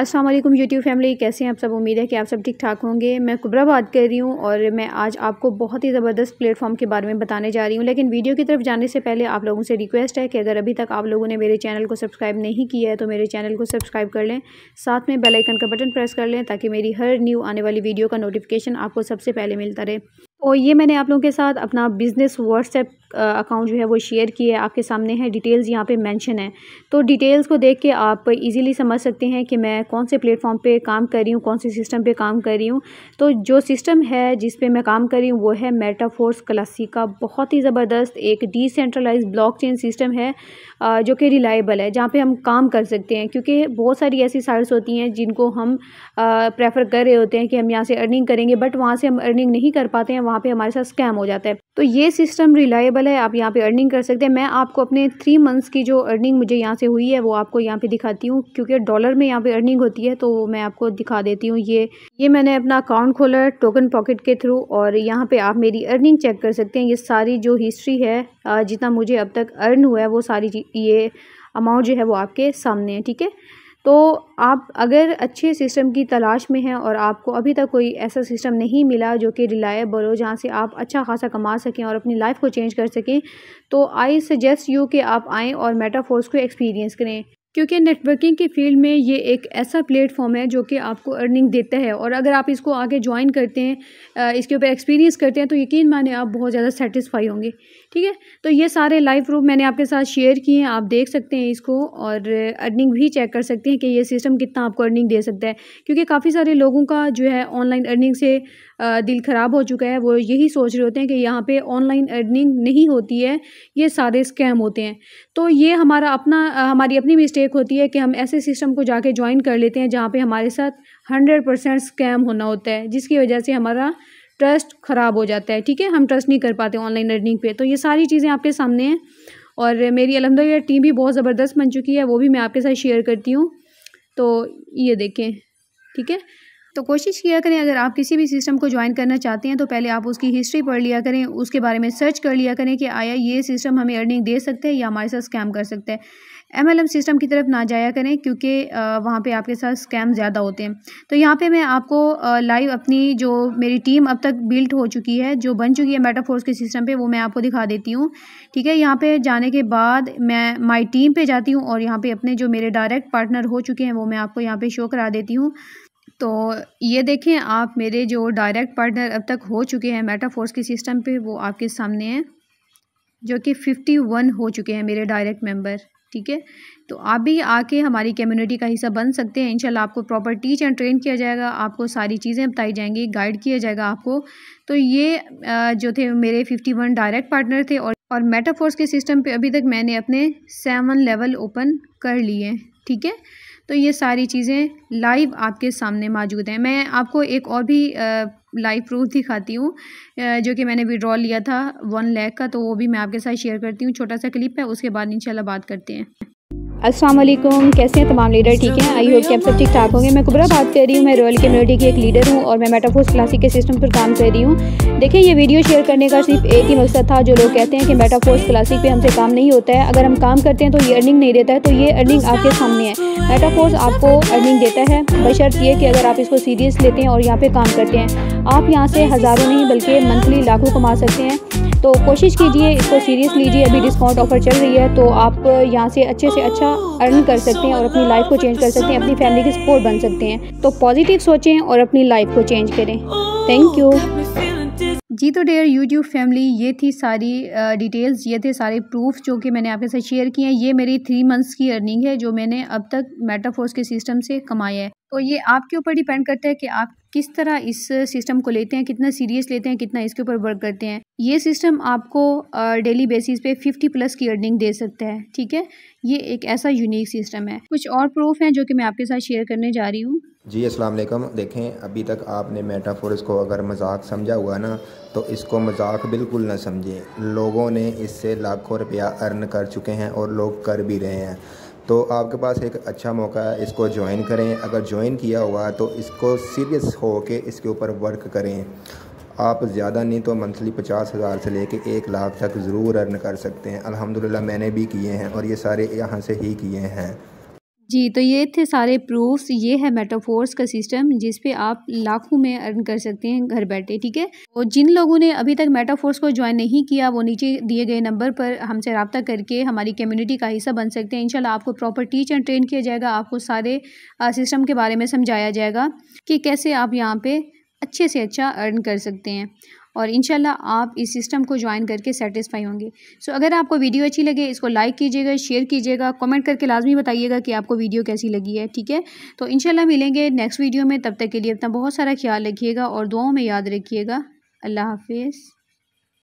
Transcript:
अस्सलाम वालेकुम YouTube family कैसे हैं आप सब उम्मीद है कि आप सब ठीक ठाक होंगे मैं कुबरा बात कर रही हूँ और मैं आज आपको बहुत ही ज़बरदस्त प्लेटफॉर्म के बारे में बताने जा रही हूँ लेकिन वीडियो की तरफ जाने से पहले आप लोगों से रिक्वेस्ट है कि अगर अभी तक आप लोगों ने मेरे चैनल को सब्सक्राइब नहीं किया है तो मेरे चैनल को सब्सक्राइब कर लें साथ में बेलाइकन का बटन प्रेस कर लें ताकि मेरी हर न्यू आने वाली वीडियो का नोटिफिकेशन आपको सबसे पहले मिलता रहे और ये मैंने आप लोगों के साथ अपना बिज़नेस व्हाट्सएप अकाउंट जो है वो शेयर किया है आपके सामने है डिटेल्स यहाँ पे मेंशन है तो डिटेल्स को देख के आप इजीली समझ सकते हैं कि मैं कौन से प्लेटफॉर्म पे काम कर रही हूँ कौन से सिस्टम पे काम कर रही हूँ तो जो सिस्टम है जिस पे मैं काम कर रही हूँ वो है मेटाफोर्स क्लासिका बहुत ही ज़बरदस्त एक डिसेंट्रलाइज ब्लॉक चेन सिस्टम है जो कि रिलायबल है जहाँ पर हम काम कर सकते हैं क्योंकि बहुत सारी ऐसी साइट्स होती हैं जिनको हम प्रेफर कर रहे होते हैं कि हम यहाँ से अर्निंग करेंगे बट वहाँ से हम अर्निंग नहीं कर पाते हैं वहाँ पे हमारे साथ स्कैम हो जाता है तो ये सिस्टम रिलायबल है आप यहाँ पे अर्निंग कर सकते हैं मैं आपको अपने थ्री मंथ्स की जो अर्निंग मुझे यहाँ से हुई है वो आपको यहाँ पे दिखाती हूँ क्योंकि डॉलर में यहाँ पे अर्निंग होती है तो मैं आपको दिखा देती हूँ ये ये मैंने अपना अकाउंट खोला है टोकन पॉकेट के थ्रू और यहाँ पर आप मेरी अर्निंग चेक कर सकते हैं ये सारी जो हिस्ट्री है जितना मुझे अब तक अर्न हुआ है वो सारी ये अमाउंट जो है वो आपके सामने है ठीक है तो आप अगर अच्छे सिस्टम की तलाश में हैं और आपको अभी तक कोई ऐसा सिस्टम नहीं मिला जो कि रिलायबल हो जहाँ से आप अच्छा खासा कमा सकें और अपनी लाइफ को चेंज कर सकें तो आई सजेस्ट यू कि आप आएँ और मेटाफोर्स को एक्सपीरियंस करें क्योंकि नेटवर्किंग की फील्ड में ये एक ऐसा प्लेटफॉर्म है जो कि आपको अर्निंग देता है और अगर आप इसको आगे ज्वाइन करते हैं इसके ऊपर एक्सपीरियंस करते हैं तो यकीन माने आप बहुत ज़्यादा सेटिस्फाई होंगे ठीक है तो ये सारे लाइव प्रूफ मैंने आपके साथ शेयर किए हैं आप देख सकते हैं इसको और अर्निंग भी चेक कर सकते हैं कि ये सिस्टम कितना आपको अर्निंग दे सकता है क्योंकि काफ़ी सारे लोगों का जो है ऑनलाइन अर्निंग से दिल ख़राब हो चुका है वो यही सोच रहे होते हैं कि यहाँ पे ऑनलाइन अर्निंग नहीं होती है ये सारे स्कैम होते हैं तो ये हमारा अपना हमारी अपनी मिस्टेक मिस्टेक होती है कि हम ऐसे सिस्टम को जाके ज्वाइन कर लेते हैं जहाँ पे हमारे साथ हंड्रेड परसेंट स्कैम होना होता है जिसकी वजह से हमारा ट्रस्ट ख़राब हो जाता है ठीक है हम ट्रस्ट नहीं कर पाते ऑनलाइन लर्निंग पे तो ये सारी चीज़ें आपके सामने हैं और मेरी अलहमदिल्ला टीम भी बहुत ज़बरदस्त बन चुकी है वो भी मैं आपके साथ शेयर करती हूँ तो ये देखें ठीक है तो कोशिश किया करें अगर आप किसी भी सिस्टम को ज्वाइन करना चाहते हैं तो पहले आप उसकी हिस्ट्री पढ़ लिया करें उसके बारे में सर्च कर लिया करें कि आया ये सिस्टम हमें अर्निंग दे सकते हैं या हमारे साथ स्कैम कर सकते हैं एमएलएम सिस्टम की तरफ ना जाया करें क्योंकि वहाँ पे आपके साथ स्कैम ज़्यादा होते हैं तो यहाँ पे मैं आपको लाइव अपनी जो मेरी टीम अब तक बिल्ट हो चुकी है जो बन चुकी है मेटाफोर्स के सिस्टम पे वो मैं आपको दिखा देती हूँ ठीक है यहाँ पे जाने के बाद मैं माई टीम पर जाती हूँ और यहाँ पर अपने जो मेरे डायरेक्ट पार्टनर हो चुके हैं वो मैं आपको यहाँ पर शो करा देती हूँ तो ये देखें आप मेरे जो डायरेक्ट पार्टनर अब तक हो चुके हैं मेटाफोर्स के सिस्टम पे वो आपके सामने हैं जो कि फ़िफ्टी वन हो चुके हैं मेरे डायरेक्ट मेंबर ठीक है तो आप भी आके हमारी कम्युनिटी का हिस्सा बन सकते हैं इंशाल्लाह आपको प्रॉपर टीच एंड ट्रेन किया जाएगा आपको सारी चीज़ें बताई जाएंगी गाइड किया जाएगा आपको तो ये जो थे मेरे फिफ्टी वन डायरेक्ट पार्टनर थे और और मेटाफोर्स के सिस्टम पे अभी तक मैंने अपने सेवन लेवल ओपन कर लिए ठीक है तो ये सारी चीज़ें लाइव आपके सामने मौजूद हैं मैं आपको एक और भी लाइव प्रूफ दिखाती हूँ जो कि मैंने विड्रॉ लिया था वन लैख का तो वो भी मैं आपके साथ शेयर करती हूँ छोटा सा क्लिप है उसके बाद इंशाल्लाह बात करते हैं अस्सलाम वालेकुम कैसे हैं तमाम लीडर ठीक हैं आई होप कि आप सब ठीक ठाक होंगे मैं कुबरा बात कर रही हूँ मैं रॉयल कम्युनिटी की एक लीडर हूँ और मैं मेटाफोर्स क्लासिक के सिस्टम पर काम कर रही हूँ देखिए ये वीडियो शेयर करने का सिर्फ एक ही मकसद था जो लोग कहते हैं कि मेटाफोर्स क्लासिक पे हमसे काम नहीं होता है अगर हम काम करते हैं तो ये अर्निंग नहीं देता है तो ये अर्निंग आपके सामने है मेटाफोर्स आपको अर्निंग देता है बशर्त ये कि अगर आप इसको सीरियस लेते हैं और यहाँ पर काम करते हैं आप यहाँ से हज़ारों नहीं बल्कि मंथली लाखों कमा सकते हैं तो कोशिश कीजिए इसको सीरियस लीजिए अभी डिस्काउंट ऑफर चल रही है तो आप यहाँ से अच्छे से अच्छा अर्न कर सकते हैं और अपनी लाइफ को चेंज कर सकते हैं अपनी फैमिली की सपोर्ट बन सकते हैं तो पॉजिटिव सोचें और अपनी लाइफ को चेंज करें थैंक यू जी तो डेयर यूट्यूब फैमिली ये थी सारी डिटेल्स ये थे सारे प्रूफ जो कि मैंने आपके साथ शेयर किए हैं ये मेरी थ्री मंथ्स की अर्निंग है जो मैंने अब तक मेटाफोर्स के सिस्टम से कमाई है तो ये आपके ऊपर डिपेंड करता है कि आप किस तरह इस सिस्टम को लेते हैं कितना सीरियस लेते हैं कितना इसके ऊपर वर्क करते हैं ये सिस्टम आपको डेली बेसिस पे 50 प्लस की अर्निंग दे सकता है ठीक है ये एक ऐसा यूनिक सिस्टम है कुछ और प्रूफ हैं जो कि मैं आपके साथ शेयर करने जा रही हूँ जी अस्सलाम वालेकुम देखें अभी तक आपने मेटाफोर्स को अगर मजाक समझा हुआ ना तो इसको मजाक बिल्कुल ना समझें लोगों ने इससे लाखों रुपया अर्न कर चुके हैं और लोग कर भी रहे हैं तो आपके पास एक अच्छा मौका है इसको ज्वाइन करें अगर ज्वाइन किया हुआ तो इसको सीरियस हो के इसके ऊपर वर्क करें आप ज़्यादा नहीं तो मंथली पचास हज़ार से लेके एक लाख तक ज़रूर अर्न कर सकते हैं अल्हम्दुलिल्लाह मैंने भी किए हैं और ये सारे यहाँ से ही किए हैं जी तो ये थे सारे प्रूफ्स ये है मेटाफोर्स का सिस्टम जिस पे आप लाखों में अर्न कर सकते हैं घर बैठे ठीक है और तो जिन लोगों ने अभी तक मेटाफोर्स को ज्वाइन नहीं किया वो नीचे दिए गए नंबर पर हमसे रबता करके हमारी कम्युनिटी का हिस्सा बन सकते हैं इनशाला आपको प्रॉपर टीच एंड ट्रेन किया जाएगा आपको सारे सिस्टम के बारे में समझाया जाएगा कि कैसे आप यहाँ पर अच्छे से अच्छा अर्न कर सकते हैं और इनशाला आप इस सिस्टम को ज्वाइन करके सेटिस्फाई होंगे सो अगर आपको वीडियो अच्छी लगे इसको लाइक कीजिएगा शेयर कीजिएगा कमेंट करके लाजमी बताइएगा कि आपको वीडियो कैसी लगी है ठीक है तो इन मिलेंगे नेक्स्ट वीडियो में तब तक के लिए अपना बहुत सारा ख्याल रखिएगा और दुआओं में याद रखिएगा अल्लाह हाफिज़